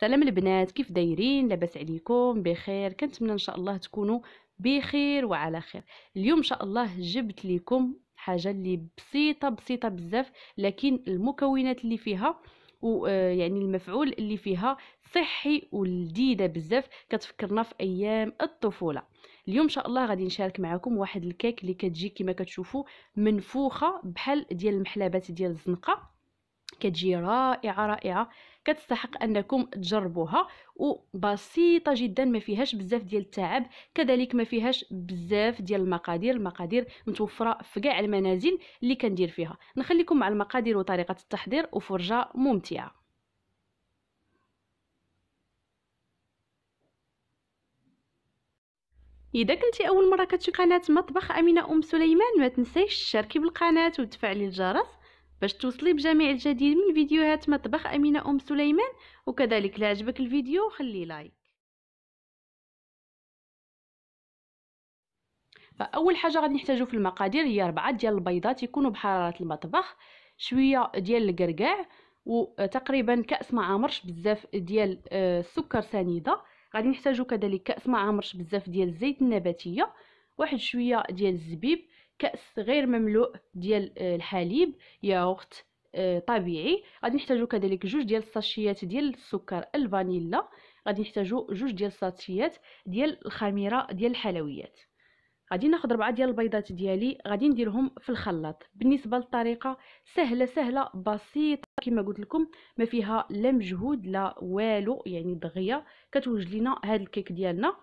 سلام البنات كيف دايرين لاباس عليكم بخير كنتمنى ان شاء الله تكونوا بخير وعلى خير اليوم ان شاء الله جبت لكم حاجه اللي بسيطه بسيطه بزاف لكن المكونات اللي فيها آه، يعني المفعول اللي فيها صحي ولذيذه بزاف كتفكرنا في ايام الطفوله اليوم ان شاء الله غادي نشارك معكم واحد الكيك اللي كتجي كما كتشوفوا منفوخه بحال ديال المحلبات ديال الزنقه كتجي رائعه رائعه كتستحق انكم تجربوها وبسيطه جدا ما فيهاش بزاف ديال التعب كذلك ما فيهاش بزاف ديال المقادير المقادير متوفره في كاع المنازل اللي كندير فيها نخليكم مع المقادير وطريقه التحضير وفرجه ممتعه اذا كنتي اول مره كتشوفي قناه مطبخ امينه ام سليمان ما تنسيش تشاركي بالقناه وتفعلي الجرس باش توصلي بجميع الجديد من فيديوهات مطبخ أمينة أم سليمان وكذلك لعجبك الفيديو خلي لايك فاول حاجه غادي نحتاجو في المقادير هي ربعة ديال البيضات يكونوا بحراره المطبخ شويه ديال الكركاع وتقريبا كاس ما عامرش بزاف ديال آه، السكر سنيده غادي نحتاجو كذلك كاس ما عامرش بزاف ديال الزيت النباتيه واحد شويه ديال الزبيب كاس غير مملوء ديال آه، الحليب ياغورت آه، طبيعي غادي نحتاجو كذلك جوج ديال الساشيات ديال السكر الفانيلا غادي نحتاجو جوج ديال الساشيات ديال الخميره ديال الحلويات غادي ناخذ ربعة ديال البيضات ديالي غادي نديرهم في الخلاط بالنسبه للطريقه سهله سهله بسيطه كما قلت لكم ما فيها لا مجهود لا والو يعني دغيا كتوجد لنا هذا الكيك ديالنا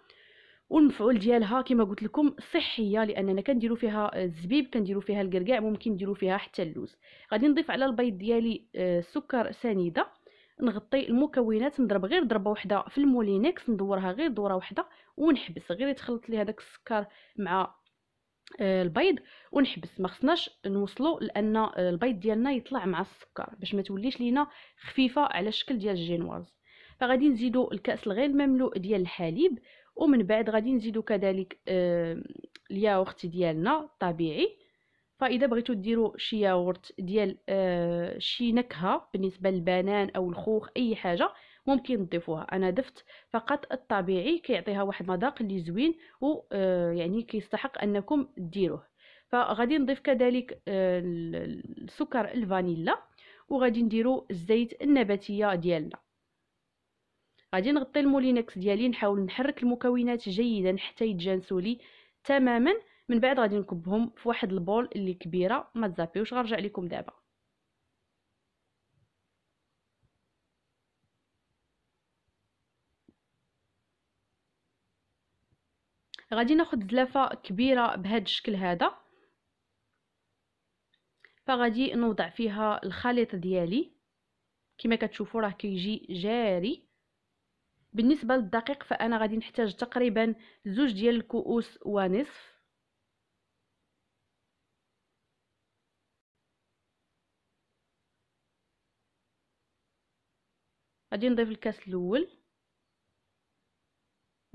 والمفعول ديالها كما قلت لكم صحيه لاننا كنديروا فيها الزبيب كنديروا فيها الكركاع ممكن نديروا فيها حتى اللوز غادي نضيف على البيض ديالي آه، سكر سنيده نغطي المكونات نضرب غير ضربه واحده في المولينكس ندورها غير دوره واحده ونحبس غير يتخلط لي هذاك السكر مع آه، البيض ونحبس ما خصناش نوصلو لان آه، البيض ديالنا يطلع مع السكر باش ما توليش لينا خفيفه على شكل ديال الجينواز فغادي نزيدو الكاس الغير مملوء ديال الحليب ومن بعد غادي نزيدو كذلك آه الياغورت ديالنا طبيعي فاذا بغيتو ديرو شي ياغورت ديال آه شي نكهه بالنسبه للبنان او الخوخ اي حاجه ممكن تضيفوها انا ضفت فقط الطبيعي كيعطيها واحد المذاق اللي زوين و آه يعني كيستحق انكم ديروه فغادي نضيف كذلك آه السكر الفانيلا وغادي نديرو الزيت النباتيه ديالنا غادي نغطي المولينكس ديالي نحاول نحرك المكونات جيدا حتى يتجانسوا لي تماما من بعد غادي نكبهم في واحد البول اللي كبيره ما تزابيوش غنرجع لكم دابا غادي ناخذ زلافه كبيره بهذا الشكل هذا فغادي نوضع فيها الخليط ديالي كما كتشوفوا راه كيجي جاري بالنسبه للدقيق فانا غادي نحتاج تقريبا زوج ديال الكؤوس ونصف غادي نضيف الكاس الاول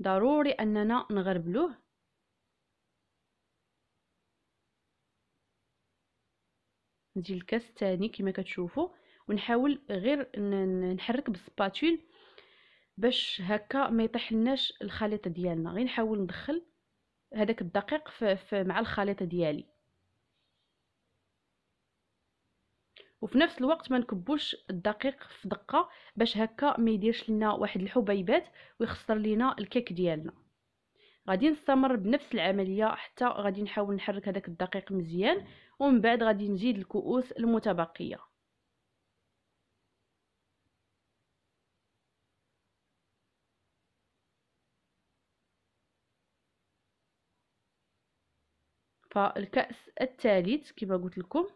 ضروري اننا نغربلوه نجي الكاس الثاني كما كتشوفوا ونحاول غير نحرك بالسباتول باش هكا ما يطيحلناش الخليط ديالنا غير نحاول ندخل هذاك الدقيق في, في مع الخليط ديالي وفي نفس الوقت ما نكبوش الدقيق في دقه باش هكا ما يديرش لنا واحد الحبيبات ويخسر لينا الكيك ديالنا غادي نستمر بنفس العمليه حتى غادي نحاول نحرك هذاك الدقيق مزيان ومن بعد غادي نزيد الكؤوس المتبقيه فالكأس الثالث كما قلت لكم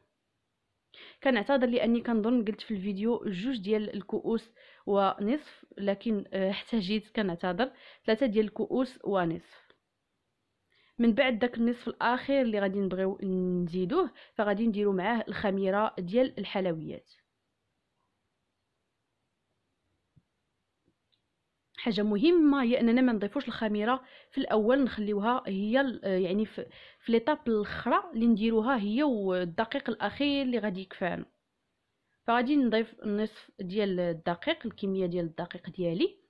اعتذر لاني كنظن قلت في الفيديو جوج ديال الكؤوس ونصف لكن احتاجيت آه، كنعتذر ثلاثه ديال الكؤوس ونصف من بعد داك النصف الاخير اللي غادي نبغيو نزيدوه فغادي نديرو معاه الخميره ديال الحلويات حاجه مهمه هي اننا ما نضيفوش الخميره في الاول نخليوها هي يعني في, ليطاب الاخرى اللي نديروها هي والدقيق الاخير اللي غادي يكفانا فغادي نضيف نصف ديال الدقيق الكميه ديال الدقيق ديالي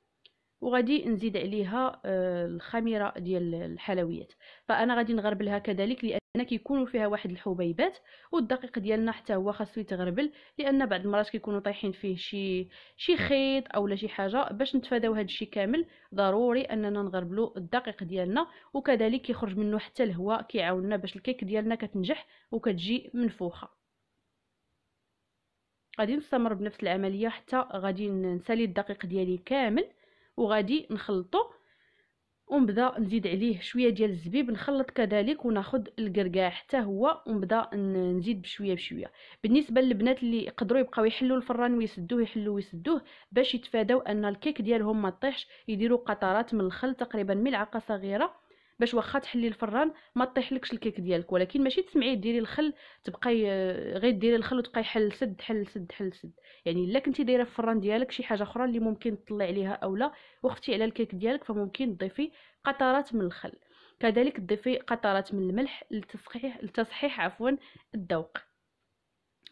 وغادي نزيد عليها آه، الخميره ديال الحلويات فانا غادي نغربلها كذلك لأن هنا كيكونوا فيها واحد الحبيبات والدقيق ديالنا حتى هو خاصو يتغربل لان بعض المرات كيكونوا طايحين فيه شي شي نعم. خيط اولا شي حاجه باش نتفاداو هذا الشيء كامل ضروري اننا نغربلو الدقيق ديالنا وكذلك كيخرج منه حتى الهواء كيعاوننا باش الكيك ديالنا كتنجح وكتجي منفوخه غادي نستمر بنفس العمليه حتى غادي نسالي الدقيق ديالي كامل وغادي نخلطه ونبدا نزيد عليه شويه ديال الزبيب نخلط كذلك وناخذ الكركاع حتى هو ونبدا نزيد بشويه بشويه بالنسبه للبنات اللي يقدروا يبقاو يحلوا الفران ويسدوه يحلوا ويسدوه باش يتفاداو ان الكيك ديالهم ما طيحش يديروا قطرات من الخل تقريبا ملعقه صغيره باش واخا تحلي الفران ما طيحلكش الكيك ديالك ولكن ماشي تسمعي ديري الخل تبقاي غير ديري الخل وتبقاي حل سد حل سد حل سد يعني الا كنتي دايره في الفران ديالك شي حاجه اخرى اللي ممكن تطلعي عليها اولا واختي على الكيك ديالك فممكن تضيفي قطرات من الخل كذلك تضيفي قطرات من الملح لتصحيح لتصحيح عفوا الذوق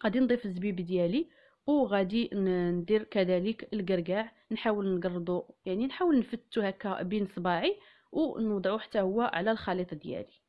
غادي نضيف الزبيب ديالي وغادي ندير كذلك القرقاع نحاول نقرضو يعني نحاول نفتو هكا بين صباعي ونوضعو حتى هو على الخليط ديالي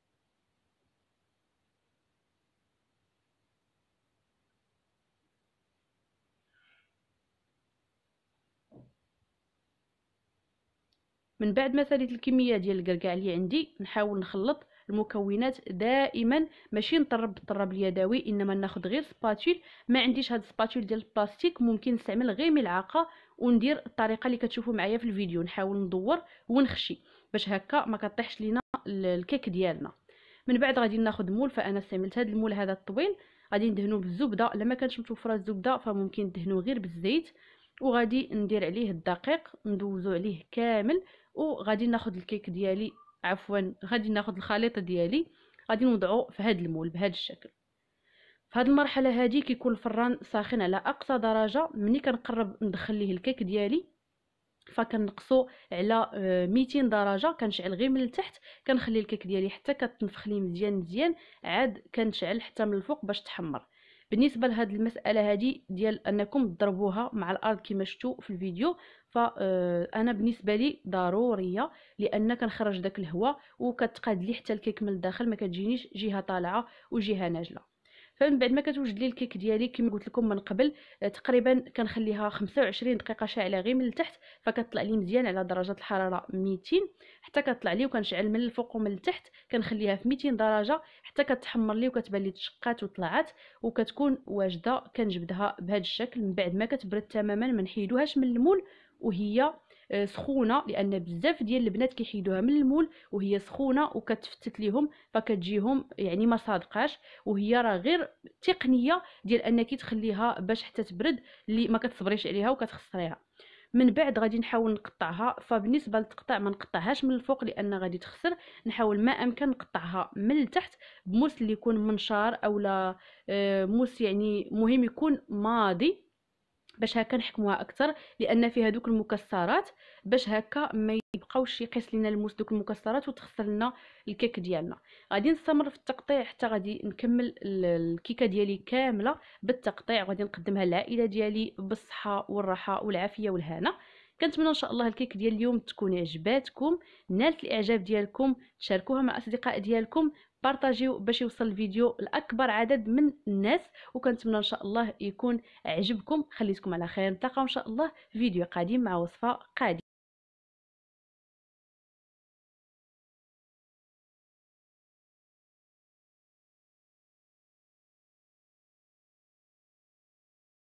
من بعد ما ساليت الكميه ديال الكركاع اللي عندي نحاول نخلط المكونات دائما ماشي نطرب بالطراب اليدوي انما ناخذ غير سباتول ما عنديش هاد السباتول ديال البلاستيك ممكن نستعمل غير ملعقه وندير الطريقه اللي كتشوفوا معايا في الفيديو نحاول ندور ونخشي باش هكا ما كطيحش لينا الكيك ديالنا من بعد غادي ناخذ مول فانا استعملت هذا المول هذا الطويل غادي ندهنو بالزبده ما كانش متوفره الزبده فممكن ندهنو غير بالزيت وغادي ندير عليه الدقيق ندوزو عليه كامل وغادي ناخذ الكيك ديالي عفوا غادي ناخذ الخليط ديالي غادي نوضعو في هذا المول بهذا الشكل في هذه المرحله هذه كيكون الفران ساخن على اقصى درجه ملي كنقرب ندخل ليه الكيك ديالي فكنقصو على 200 آه، درجه كنشعل غير من التحت كنخلي الكيك ديالي حتى كتنفخ لي مزيان مزيان عاد كنشعل حتى من الفوق باش تحمر بالنسبه لهاد المساله هادي ديال انكم تضربوها مع الارض كما شفتوا في الفيديو فانا آه، بالنسبه لي ضروريه لان كنخرج داك الهواء وكتقاد لي حتى الكيك من الداخل ما كتجينيش جهه طالعه وجهه ناجله فمن بعد ما كتوجد لي الكيك ديالي كما قلت لكم من قبل آه، تقريبا كنخليها 25 دقيقه شاعله غير من التحت فكتطلع لي مزيان على درجه الحراره 200 حتى كطلع لي وكنشعل من الفوق ومن التحت كنخليها في 200 درجه حتى كتحمر لي وكتبان لي تشقات وطلعات وكتكون واجده كنجبدها بهذا الشكل من بعد ما كتبرد تماما ما نحيدوهاش من المول وهي آه، سخونه لان بزاف ديال البنات كيحيدوها من المول وهي سخونه وكتفتت ليهم فكتجيهم يعني ما صادقاش وهي راه غير تقنيه ديال انك تخليها باش حتى تبرد اللي ما كتصبريش عليها وكتخسريها من بعد غادي نحاول نقطعها فبالنسبه للتقطع ما نقطعهاش من الفوق لان غادي تخسر نحاول ما امكن نقطعها من التحت بموس اللي يكون منشار اولا آه، موس يعني مهم يكون ماضي باش هكا نحكموها اكثر لان فيها دوك المكسرات باش هكا ما يبقاوش يقيس لنا الموس دوك المكسرات وتخسر لنا الكيك ديالنا غادي نستمر في التقطيع حتى غادي نكمل الكيكه ديالي كامله بالتقطيع وغادي نقدمها للعائله ديالي بالصحه والراحه والعافيه والهنا كنتمنى ان شاء الله الكيك ديال اليوم تكون عجباتكم نالت الاعجاب ديالكم تشاركوها مع اصدقاء ديالكم بارطاجيو باش يوصل الفيديو لاكبر عدد من الناس وكنتمنى ان شاء الله يكون عجبكم خليتكم على خير نتلاقاو ان شاء الله في فيديو قادم مع وصفه قادمه